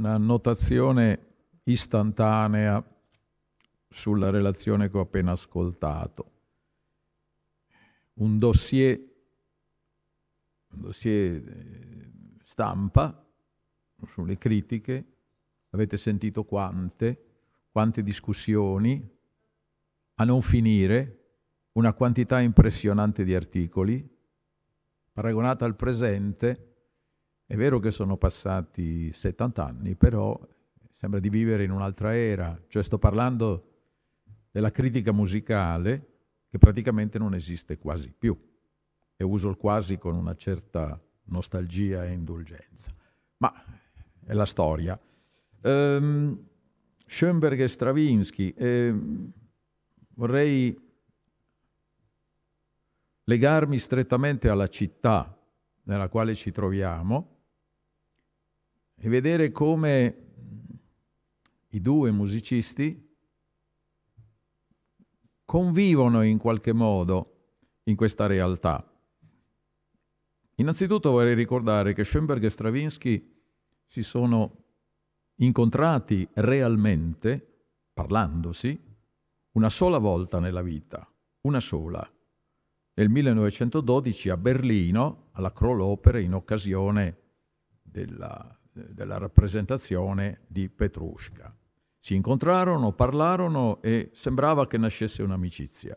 una notazione istantanea sulla relazione che ho appena ascoltato. Un dossier, un dossier eh, stampa sulle critiche, avete sentito quante, quante discussioni, a non finire, una quantità impressionante di articoli, paragonata al presente, è vero che sono passati 70 anni, però sembra di vivere in un'altra era, cioè sto parlando della critica musicale che praticamente non esiste quasi più e uso il quasi con una certa nostalgia e indulgenza, ma è la storia. Ehm, Schoenberg e Stravinsky, ehm, vorrei legarmi strettamente alla città nella quale ci troviamo, e vedere come i due musicisti convivono in qualche modo in questa realtà. Innanzitutto vorrei ricordare che Schoenberg e Stravinsky si sono incontrati realmente, parlandosi, una sola volta nella vita, una sola, nel 1912 a Berlino, alla Kroll Opera, in occasione della della rappresentazione di Petrushka. Si incontrarono, parlarono e sembrava che nascesse un'amicizia.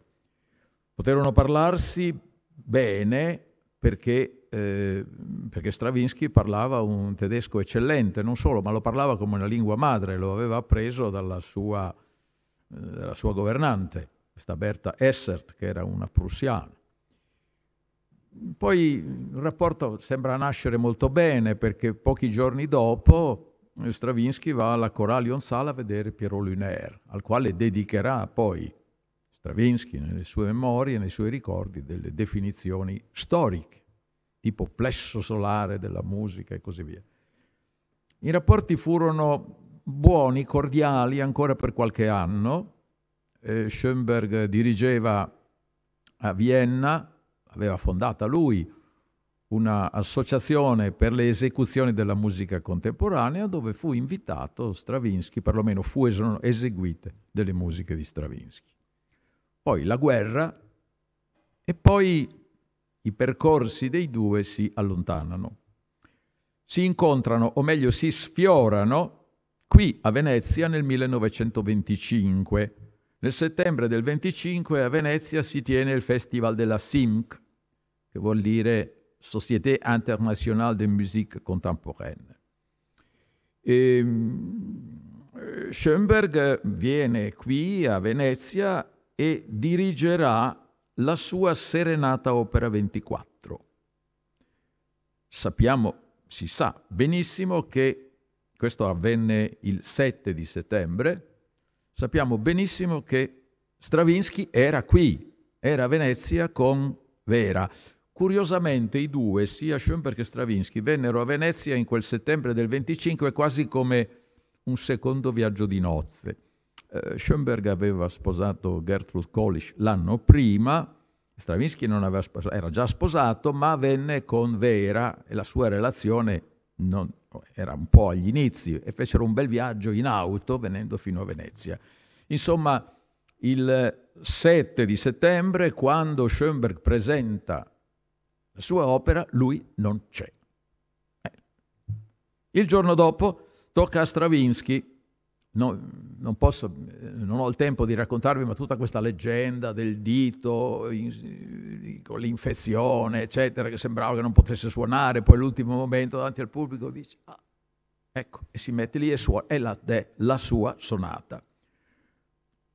Poterono parlarsi bene perché, eh, perché Stravinsky parlava un tedesco eccellente, non solo, ma lo parlava come una lingua madre, lo aveva appreso dalla sua, eh, dalla sua governante, questa Berta Essert, che era una prussiana. Poi il rapporto sembra nascere molto bene perché pochi giorni dopo Stravinsky va alla Coralion Sala a vedere Pierrot Lunaire, al quale dedicherà poi Stravinsky nelle sue memorie, nei suoi ricordi, delle definizioni storiche, tipo plesso solare della musica e così via. I rapporti furono buoni, cordiali ancora per qualche anno. Eh, Schoenberg dirigeva a Vienna aveva fondata lui un'associazione per le esecuzioni della musica contemporanea dove fu invitato Stravinsky, perlomeno fu eseguite delle musiche di Stravinsky. Poi la guerra e poi i percorsi dei due si allontanano. Si incontrano, o meglio si sfiorano, qui a Venezia nel 1925. Nel settembre del 25 a Venezia si tiene il Festival della SIMC, che vuol dire Société Internationale de Musique Contemporaine. E, ehm, Schoenberg viene qui a Venezia e dirigerà la sua Serenata Opera 24. Sappiamo, si sa benissimo che questo avvenne il 7 di settembre, sappiamo benissimo che Stravinsky era qui, era a Venezia con Vera. Curiosamente i due, sia Schoenberg che Stravinsky, vennero a Venezia in quel settembre del 25 quasi come un secondo viaggio di nozze. Eh, Schoenberg aveva sposato Gertrude Kolisch l'anno prima, Stravinsky sposato, era già sposato, ma venne con Vera e la sua relazione non, era un po' agli inizi e fecero un bel viaggio in auto venendo fino a Venezia. Insomma, il 7 di settembre, quando Schoenberg presenta la sua opera lui non c'è. Eh. Il giorno dopo tocca a Stravinsky. No, non, posso, eh, non ho il tempo di raccontarvi, ma tutta questa leggenda del dito in, eh, con l'infezione, eccetera, che sembrava che non potesse suonare, poi l'ultimo momento davanti al pubblico dice, ah, ecco, e si mette lì e suona, è la, è la sua sonata.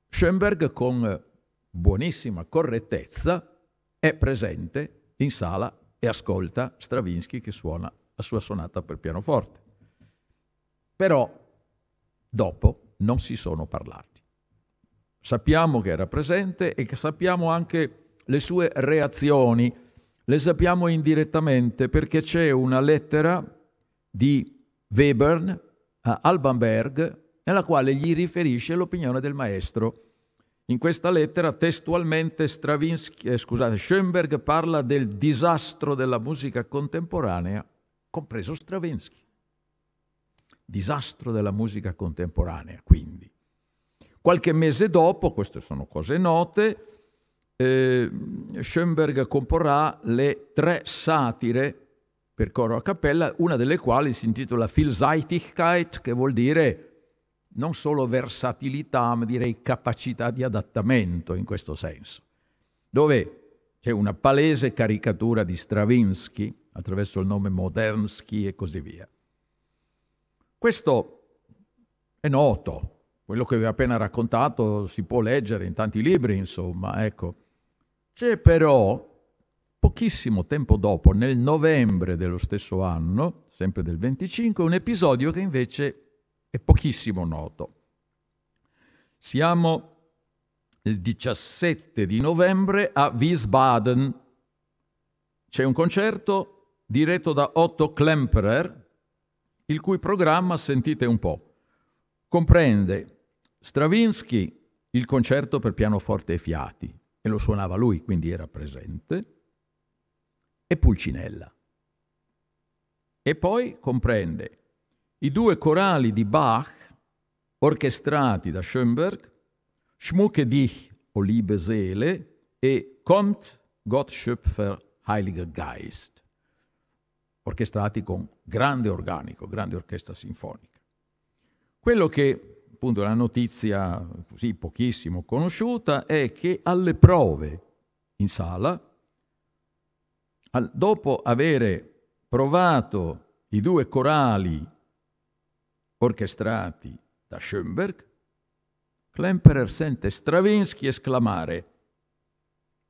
Schoenberg con buonissima correttezza è presente in sala e ascolta Stravinsky che suona la sua sonata per pianoforte. Però dopo non si sono parlati. Sappiamo che era presente e che sappiamo anche le sue reazioni, le sappiamo indirettamente perché c'è una lettera di Webern a Alban Berg nella quale gli riferisce l'opinione del maestro in questa lettera testualmente eh, scusate, Schoenberg parla del disastro della musica contemporanea, compreso Stravinsky. Disastro della musica contemporanea, quindi. Qualche mese dopo, queste sono cose note, eh, Schoenberg comporrà le tre satire per coro a cappella, una delle quali si intitola Vielseitigkeit, che vuol dire non solo versatilità, ma direi capacità di adattamento in questo senso, dove c'è una palese caricatura di Stravinsky attraverso il nome Modernsky e così via. Questo è noto, quello che vi ho appena raccontato si può leggere in tanti libri, insomma, ecco. C'è però pochissimo tempo dopo, nel novembre dello stesso anno, sempre del 25, un episodio che invece è pochissimo noto. Siamo il 17 di novembre a Wiesbaden. C'è un concerto diretto da Otto Klemperer, il cui programma, sentite un po', comprende Stravinsky, il concerto per pianoforte e fiati, e lo suonava lui, quindi era presente, e Pulcinella. E poi comprende i due corali di Bach, orchestrati da Schoenberg, Schmucke dich, o liebe Seele, e Kommt, Gott Schöpfer, Heiliger Geist, orchestrati con grande organico, grande orchestra sinfonica. Quello che, appunto, è una notizia così pochissimo conosciuta è che alle prove in sala, al, dopo avere provato i due corali orchestrati da Schoenberg, Klemperer sente Stravinsky esclamare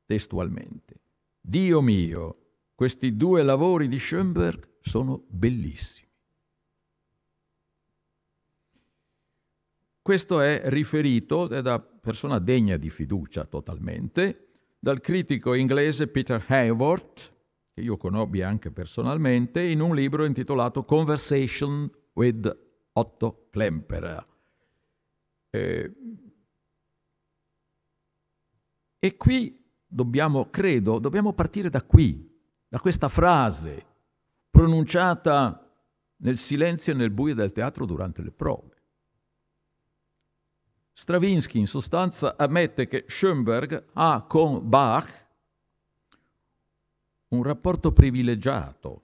testualmente Dio mio, questi due lavori di Schoenberg sono bellissimi. Questo è riferito da persona degna di fiducia totalmente, dal critico inglese Peter Hayworth, che io conobbi anche personalmente, in un libro intitolato Conversation with Otto Klemperer. Eh, e qui dobbiamo, credo, dobbiamo partire da qui, da questa frase pronunciata nel silenzio e nel buio del teatro durante le prove. Stravinsky in sostanza ammette che Schoenberg ha con Bach un rapporto privilegiato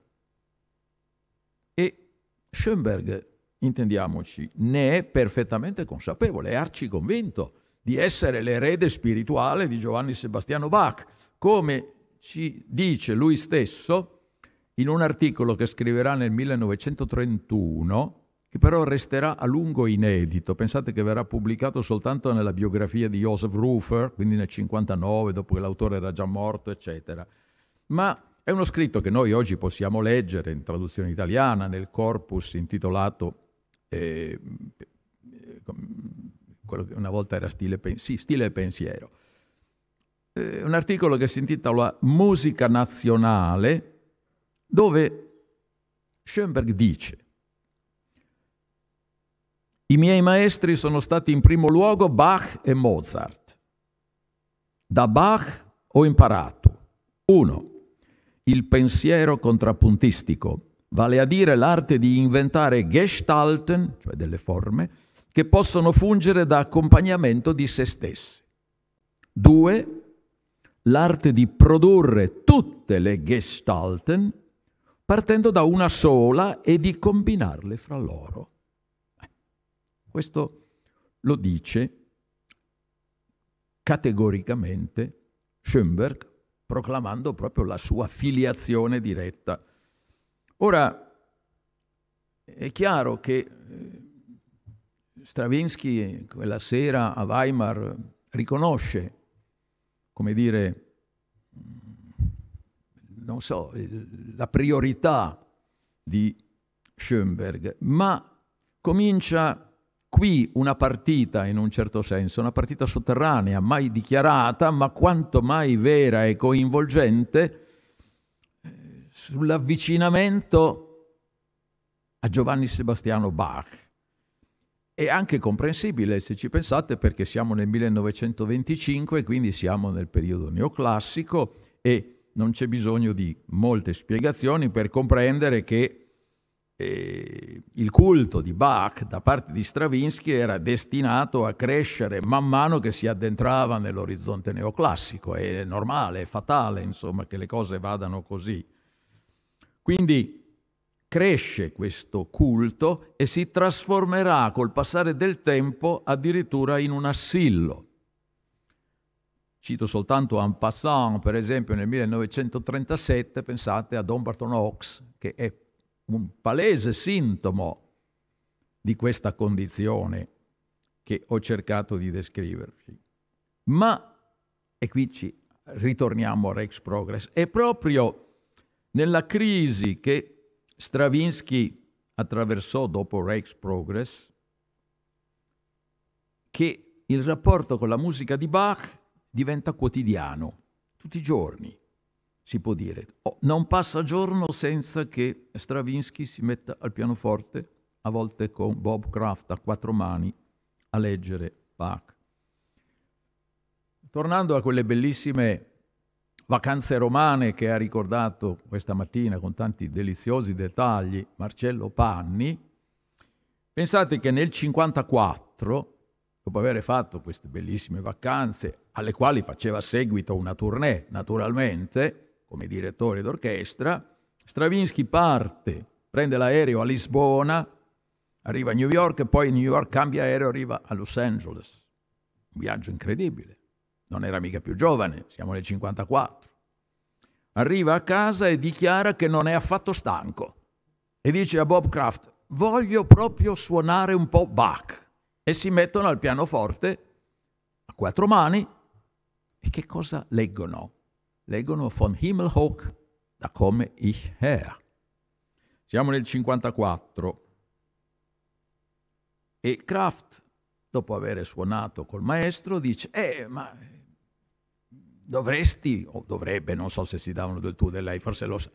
e Schoenberg intendiamoci, ne è perfettamente consapevole, è arciconvinto di essere l'erede spirituale di Giovanni Sebastiano Bach, come ci dice lui stesso in un articolo che scriverà nel 1931, che però resterà a lungo inedito. Pensate che verrà pubblicato soltanto nella biografia di Joseph Rufer, quindi nel 59, dopo che l'autore era già morto, eccetera. Ma è uno scritto che noi oggi possiamo leggere in traduzione italiana nel corpus intitolato eh, quello che una volta era stile, sì, stile pensiero. Eh, un articolo che si intitola Musica nazionale, dove Schoenberg dice i miei maestri sono stati in primo luogo Bach e Mozart. Da Bach ho imparato Uno, Il pensiero contrappuntistico, vale a dire l'arte di inventare gestalten, cioè delle forme, che possono fungere da accompagnamento di se stessi. Due, l'arte di produrre tutte le gestalten partendo da una sola e di combinarle fra loro. Eh, questo lo dice categoricamente Schoenberg proclamando proprio la sua filiazione diretta Ora, è chiaro che eh, Stravinsky quella sera a Weimar riconosce, come dire, mm, non so, la priorità di Schoenberg, ma comincia qui una partita in un certo senso, una partita sotterranea, mai dichiarata, ma quanto mai vera e coinvolgente, sull'avvicinamento a Giovanni Sebastiano Bach. È anche comprensibile, se ci pensate, perché siamo nel 1925, quindi siamo nel periodo neoclassico e non c'è bisogno di molte spiegazioni per comprendere che eh, il culto di Bach da parte di Stravinsky era destinato a crescere man mano che si addentrava nell'orizzonte neoclassico. È normale, è fatale, insomma, che le cose vadano così. Quindi cresce questo culto e si trasformerà col passare del tempo addirittura in un assillo. Cito soltanto en passant, per esempio nel 1937, pensate a Don Barton Oaks, che è un palese sintomo di questa condizione che ho cercato di descrivervi. Ma, e qui ci ritorniamo a Rex Progress, è proprio nella crisi che Stravinsky attraversò dopo Rex Progress, che il rapporto con la musica di Bach diventa quotidiano, tutti i giorni, si può dire. Oh, non passa giorno senza che Stravinsky si metta al pianoforte, a volte con Bob Kraft a quattro mani, a leggere Bach. Tornando a quelle bellissime Vacanze romane che ha ricordato questa mattina con tanti deliziosi dettagli Marcello Panni, pensate che nel 1954, dopo aver fatto queste bellissime vacanze, alle quali faceva seguito una tournée naturalmente, come direttore d'orchestra, Stravinsky parte, prende l'aereo a Lisbona, arriva a New York e poi New York cambia aereo, e arriva a Los Angeles. Un viaggio incredibile non era mica più giovane, siamo nel 54. Arriva a casa e dichiara che non è affatto stanco e dice a Bob Kraft, voglio proprio suonare un po' Bach. E si mettono al pianoforte a quattro mani e che cosa leggono? Leggono von Himmelhoch da come ich her. Siamo nel 54 e Kraft, dopo aver suonato col maestro, dice, eh, ma dovresti, o dovrebbe, non so se si davano del tu o del lei, forse lo sa.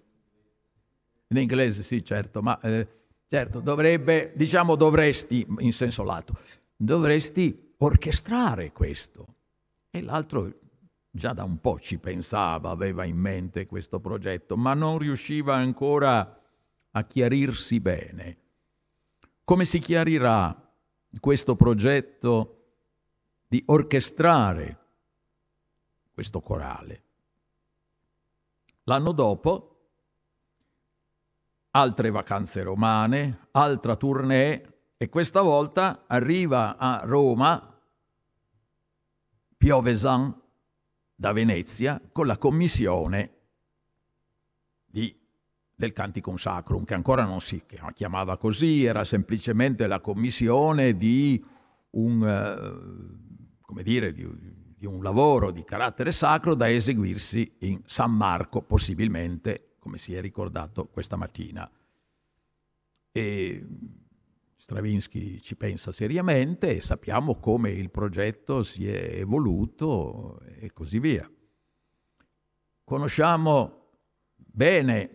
In inglese sì, certo, ma eh, certo, dovrebbe, diciamo dovresti, in senso lato, dovresti orchestrare questo. E l'altro già da un po' ci pensava, aveva in mente questo progetto, ma non riusciva ancora a chiarirsi bene. Come si chiarirà questo progetto di orchestrare questo corale. L'anno dopo, altre vacanze romane, altra tournée e questa volta arriva a Roma Piovesan da Venezia con la commissione di, del Canticum Sacrum, che ancora non si chiamava così, era semplicemente la commissione di un, eh, come dire, di, un di un lavoro di carattere sacro da eseguirsi in San Marco, possibilmente, come si è ricordato questa mattina. E Stravinsky ci pensa seriamente e sappiamo come il progetto si è evoluto e così via. Conosciamo bene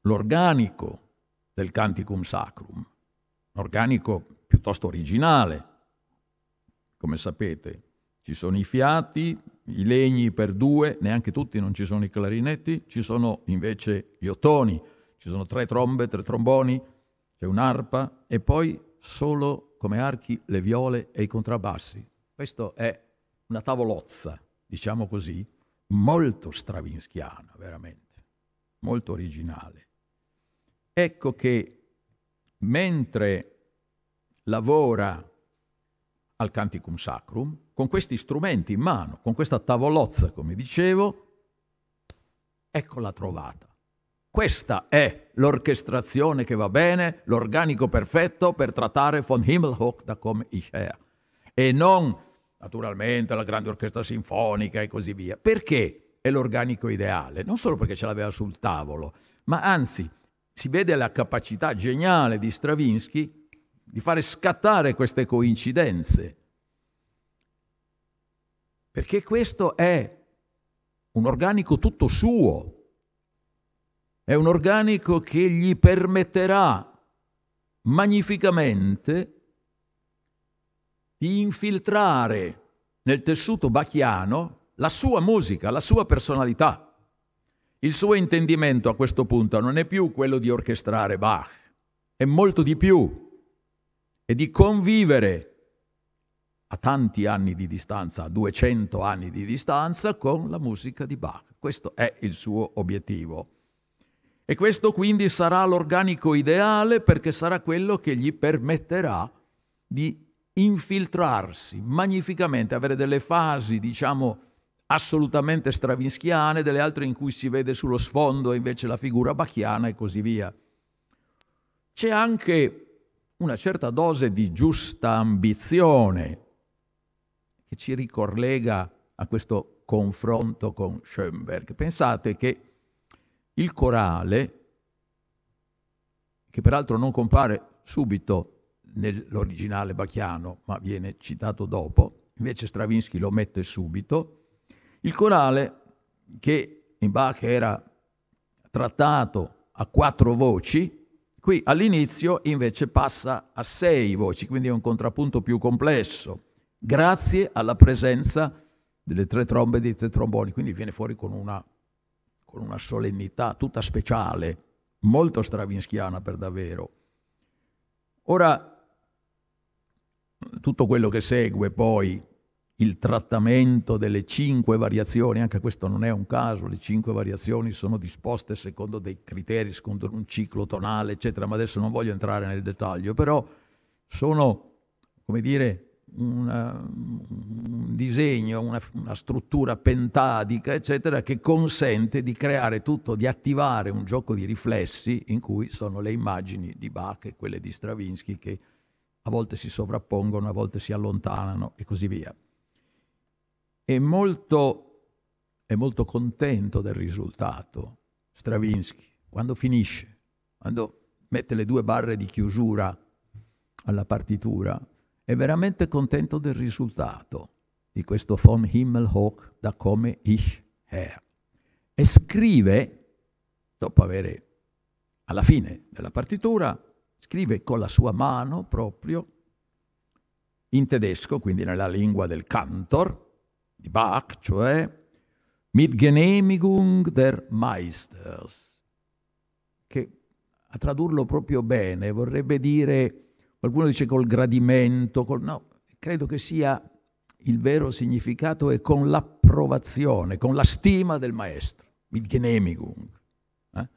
l'organico del Canticum Sacrum, un organico piuttosto originale, come sapete, ci sono i fiati, i legni per due, neanche tutti, non ci sono i clarinetti, ci sono invece gli ottoni, ci sono tre trombe, tre tromboni, c'è un'arpa e poi solo come archi le viole e i contrabbassi. Questa è una tavolozza, diciamo così, molto stravinskiana, veramente, molto originale. Ecco che mentre lavora al Canticum Sacrum, con questi strumenti in mano, con questa tavolozza, come dicevo, eccola trovata. Questa è l'orchestrazione che va bene, l'organico perfetto per trattare von Himmelhoch da come ich her. E non, naturalmente, la grande orchestra sinfonica e così via. Perché è l'organico ideale? Non solo perché ce l'aveva sul tavolo, ma anzi, si vede la capacità geniale di Stravinsky di fare scattare queste coincidenze. Perché questo è un organico tutto suo, è un organico che gli permetterà magnificamente di infiltrare nel tessuto bacchiano la sua musica, la sua personalità. Il suo intendimento a questo punto non è più quello di orchestrare Bach, è molto di più e di convivere a tanti anni di distanza, a 200 anni di distanza, con la musica di Bach. Questo è il suo obiettivo. E questo quindi sarà l'organico ideale perché sarà quello che gli permetterà di infiltrarsi magnificamente, avere delle fasi, diciamo, assolutamente stravinschiane, delle altre in cui si vede sullo sfondo invece la figura bachiana e così via. C'è anche una certa dose di giusta ambizione che ci ricollega a questo confronto con Schoenberg. Pensate che il corale, che peraltro non compare subito nell'originale Bacchiano, ma viene citato dopo, invece Stravinsky lo mette subito, il corale che in Bach era trattato a quattro voci, Qui all'inizio invece passa a sei voci, quindi è un contrappunto più complesso, grazie alla presenza delle tre trombe e dei tre tromboni, quindi viene fuori con una, con una solennità tutta speciale, molto stravinschiana per davvero. Ora, tutto quello che segue poi il trattamento delle cinque variazioni, anche questo non è un caso, le cinque variazioni sono disposte secondo dei criteri, secondo un ciclo tonale, eccetera, ma adesso non voglio entrare nel dettaglio, però sono, come dire, una, un disegno, una, una, struttura pentadica, eccetera, che consente di creare tutto, di attivare un gioco di riflessi in cui sono le immagini di Bach e quelle di Stravinsky che a volte si sovrappongono, a volte si allontanano e così via è molto, è molto contento del risultato. Stravinsky, quando finisce, quando mette le due barre di chiusura alla partitura, è veramente contento del risultato di questo von Himmelhoch da come ich her. E scrive, dopo avere alla fine della partitura, scrive con la sua mano proprio in tedesco, quindi nella lingua del cantor, di Bach, cioè Mitgenehmigung der Meisters, che a tradurlo proprio bene vorrebbe dire, qualcuno dice col gradimento, col, no, credo che sia il vero significato è con l'approvazione, con la stima del maestro, Mitgenehmigung. Eh?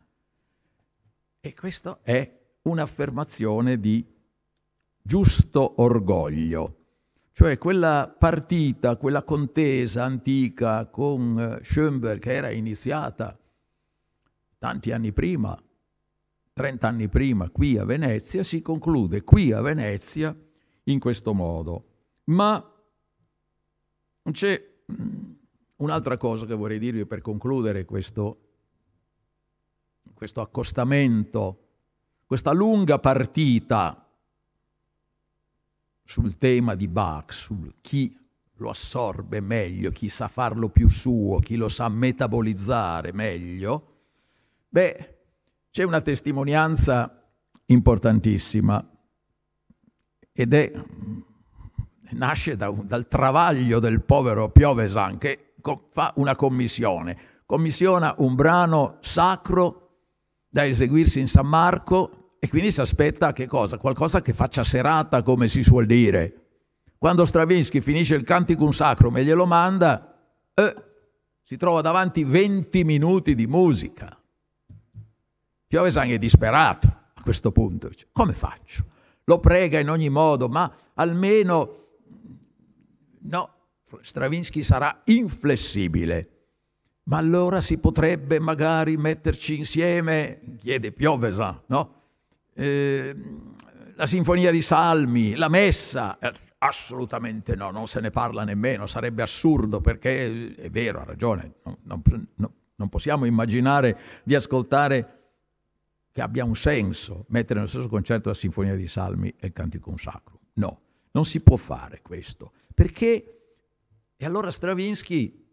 E questa è un'affermazione di giusto orgoglio. Cioè quella partita, quella contesa antica con eh, Schoenberg che era iniziata tanti anni prima, 30 anni prima, qui a Venezia, si conclude qui a Venezia in questo modo. Ma c'è mm, un'altra cosa che vorrei dirvi per concludere questo, questo accostamento, questa lunga partita sul tema di Bach, su chi lo assorbe meglio, chi sa farlo più suo, chi lo sa metabolizzare meglio, beh, c'è una testimonianza importantissima ed è, nasce da, dal travaglio del povero Piovesan che fa una commissione, commissiona un brano sacro da eseguirsi in San Marco e quindi si aspetta che cosa? Qualcosa che faccia serata, come si suol dire. Quando Stravinsky finisce il Canticum Sacrum e glielo manda, eh, si trova davanti 20 minuti di musica. Piovesang è disperato a questo punto. Dice, come faccio? Lo prega in ogni modo, ma almeno... No, Stravinsky sarà inflessibile. Ma allora si potrebbe magari metterci insieme, chiede Piovesa, no? Ehm, la sinfonia di salmi, la messa, eh, assolutamente no, non se ne parla nemmeno, sarebbe assurdo perché eh, è vero, ha ragione, non, non, non possiamo immaginare di ascoltare che abbia un senso mettere nello stesso concerto la sinfonia di salmi e il Cantico sacro. No, non si può fare questo, perché e allora Stravinsky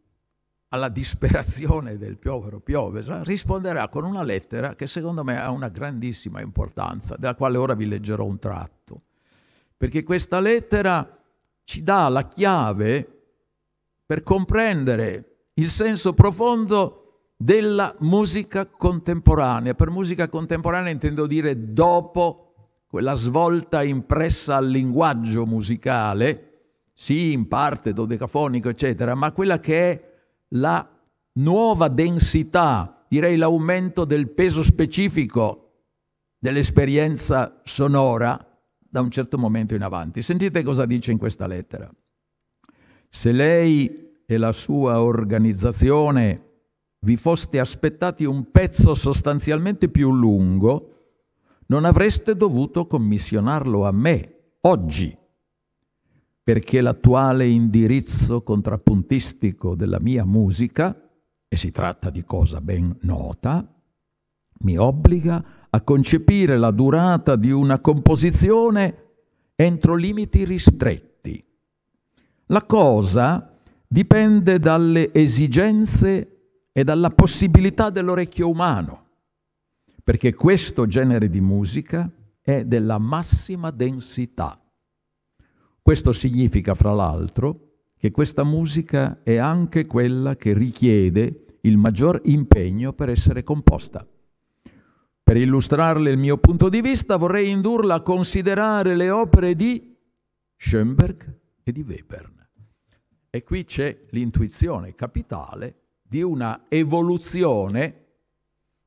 alla disperazione del povero Piovesa, risponderà con una lettera che secondo me ha una grandissima importanza, della quale ora vi leggerò un tratto. Perché questa lettera ci dà la chiave per comprendere il senso profondo della musica contemporanea. Per musica contemporanea intendo dire dopo quella svolta impressa al linguaggio musicale, sì in parte dodecafonico, eccetera, ma quella che è la nuova densità, direi l'aumento del peso specifico dell'esperienza sonora da un certo momento in avanti. Sentite cosa dice in questa lettera. Se lei e la sua organizzazione vi foste aspettati un pezzo sostanzialmente più lungo, non avreste dovuto commissionarlo a me oggi perché l'attuale indirizzo contrappuntistico della mia musica, e si tratta di cosa ben nota, mi obbliga a concepire la durata di una composizione entro limiti ristretti. La cosa dipende dalle esigenze e dalla possibilità dell'orecchio umano, perché questo genere di musica è della massima densità questo significa, fra l'altro, che questa musica è anche quella che richiede il maggior impegno per essere composta. Per illustrarle il mio punto di vista vorrei indurla a considerare le opere di Schoenberg e di Webern. E qui c'è l'intuizione capitale di una evoluzione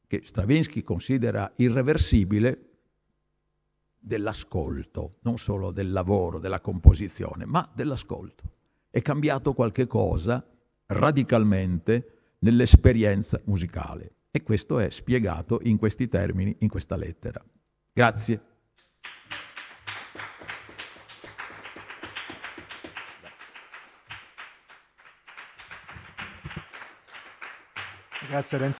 che Stravinsky considera irreversibile dell'ascolto, non solo del lavoro, della composizione, ma dell'ascolto. È cambiato qualche cosa radicalmente nell'esperienza musicale e questo è spiegato in questi termini, in questa lettera. Grazie. Grazie Renzo.